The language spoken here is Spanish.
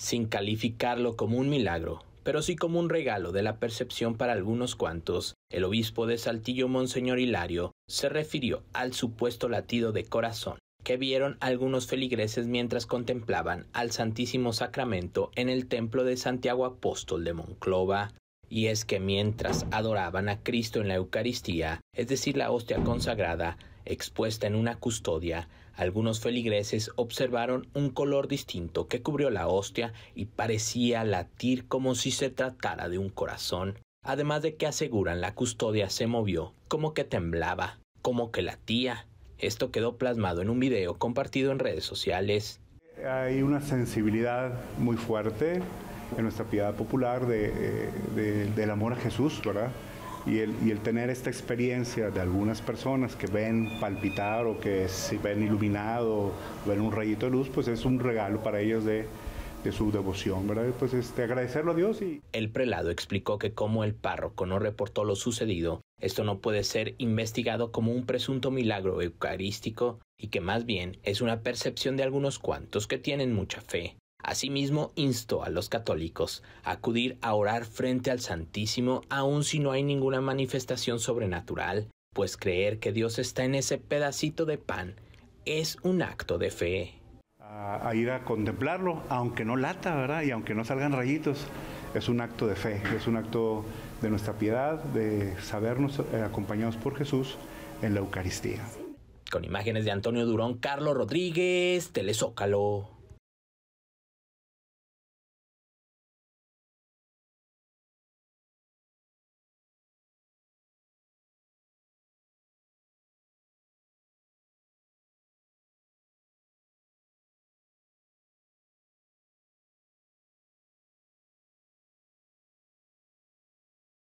sin calificarlo como un milagro, pero sí como un regalo de la percepción para algunos cuantos, el obispo de Saltillo, Monseñor Hilario, se refirió al supuesto latido de corazón que vieron algunos feligreses mientras contemplaban al Santísimo Sacramento en el templo de Santiago Apóstol de Monclova, y es que mientras adoraban a Cristo en la Eucaristía, es decir, la hostia consagrada, expuesta en una custodia, algunos feligreses observaron un color distinto que cubrió la hostia y parecía latir como si se tratara de un corazón, además de que aseguran la custodia se movió, como que temblaba, como que latía. Esto quedó plasmado en un video compartido en redes sociales. Hay una sensibilidad muy fuerte en nuestra piedad popular eh, del amor a Jesús, ¿verdad? Y el, y el, tener esta experiencia de algunas personas que ven palpitar o que se ven iluminado, ven un rayito de luz, pues es un regalo para ellos de, su devoción, ¿verdad? Pues este, agradecerlo a Dios y... El prelado explicó que como el párroco no reportó lo sucedido, esto no puede ser investigado como un presunto milagro eucarístico y que más bien es una percepción de algunos cuantos que tienen mucha fe Asimismo, instó a los católicos a acudir a orar frente al Santísimo aun si no hay ninguna manifestación sobrenatural, pues creer que Dios está en ese pedacito de pan es un acto de fe. A, ir a contemplarlo, aunque no lata, ¿verdad? Y aunque no salgan rayitos, es un acto de fe, es un acto de nuestra piedad, de sabernos eh, acompañados por Jesús en la Eucaristía. Con imágenes de Antonio Durón, Carlos Rodríguez, Telezócalo.